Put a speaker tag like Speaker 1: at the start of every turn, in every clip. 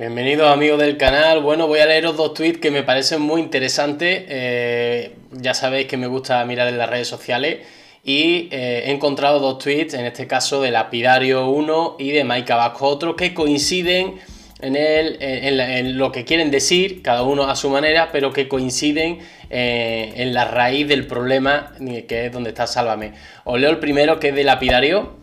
Speaker 1: Bienvenidos amigos del canal. Bueno, voy a leeros dos tweets que me parecen muy interesantes. Eh, ya sabéis que me gusta mirar en las redes sociales. Y eh, he encontrado dos tweets, en este caso de Lapidario 1 y de Mike abajo otro que coinciden en, el, eh, en, lo que quieren decir, cada uno a su manera, pero que coinciden en la raíz del problema, que es donde está Sálvame. Os leo el primero que es de Lapidario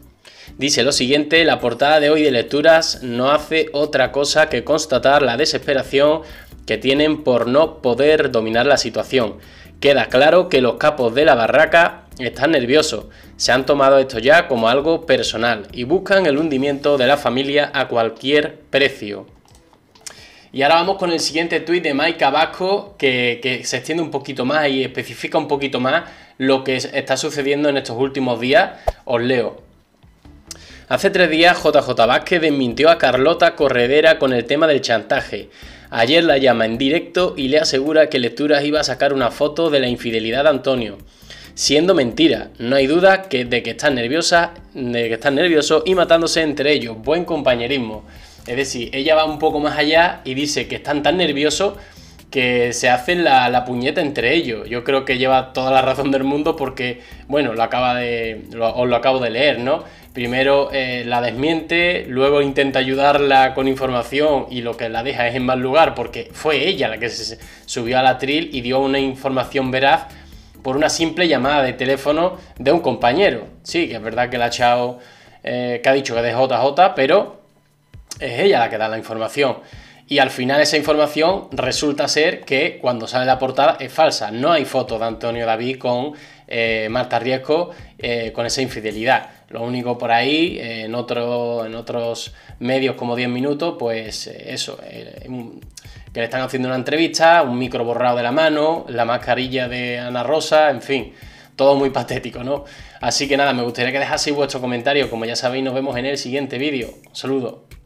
Speaker 1: dice lo siguiente, la portada de hoy de lecturas no hace otra cosa que constatar la desesperación que tienen por no poder dominar la situación. Queda claro que los capos de la barraca están nerviosos, se han tomado esto ya como algo personal y buscan el hundimiento de la familia a cualquier precio. Y ahora vamos con el siguiente tuit de Mike Abasco que, que, se extiende un poquito más y especifica un poquito más lo que está sucediendo en estos últimos días. Os leo. Hace tres días JJ Vázquez desmintió a Carlota Corredera con el tema del chantaje. Ayer la llama en directo y le asegura que Lecturas iba a sacar una foto de la infidelidad de Antonio. Siendo mentira, no hay duda que de que están nerviosa, de que están nerviosos y matándose entre ellos. Buen compañerismo. Es decir, ella va un poco más allá y dice que están tan nerviosos que se hacen la, puñeta entre ellos. Yo creo que lleva toda la razón del mundo porque, bueno, lo acaba de, lo, os lo acabo de leer, ¿no? Primero eh, la desmiente, luego intenta ayudarla con información y lo que la deja es en mal lugar porque fue ella la que se subió al atril y dio una información veraz por una simple llamada de teléfono de un compañero. Sí, que es verdad que la ha echado, eh, que ha dicho que es de JJ, pero es ella la que da la información y al final esa información resulta ser que cuando sale la portada es falsa. No hay foto de Antonio David con eh, Marta Riesco eh, con esa infidelidad. Lo único por ahí, eh, en, en otros medios como 10 minutos, pues eso, que le están haciendo una entrevista, un micro borrado de la mano, la mascarilla de Ana Rosa, en fin, todo muy patético, ¿no? Así que nada, me gustaría que dejaseis vuestro comentario, como ya sabéis, nos vemos en el siguiente vídeo. Saludos.